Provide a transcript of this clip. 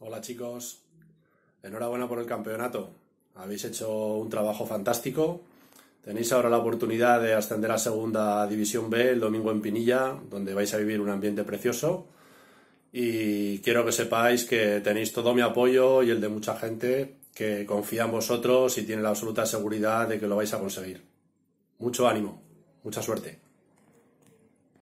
Hola chicos, enhorabuena por el campeonato. Habéis hecho un trabajo fantástico. Tenéis ahora la oportunidad de ascender a Segunda División B el domingo en Pinilla, donde vais a vivir un ambiente precioso. Y quiero que sepáis que tenéis todo mi apoyo y el de mucha gente que confía en vosotros y tiene la absoluta seguridad de que lo vais a conseguir. Mucho ánimo, mucha suerte.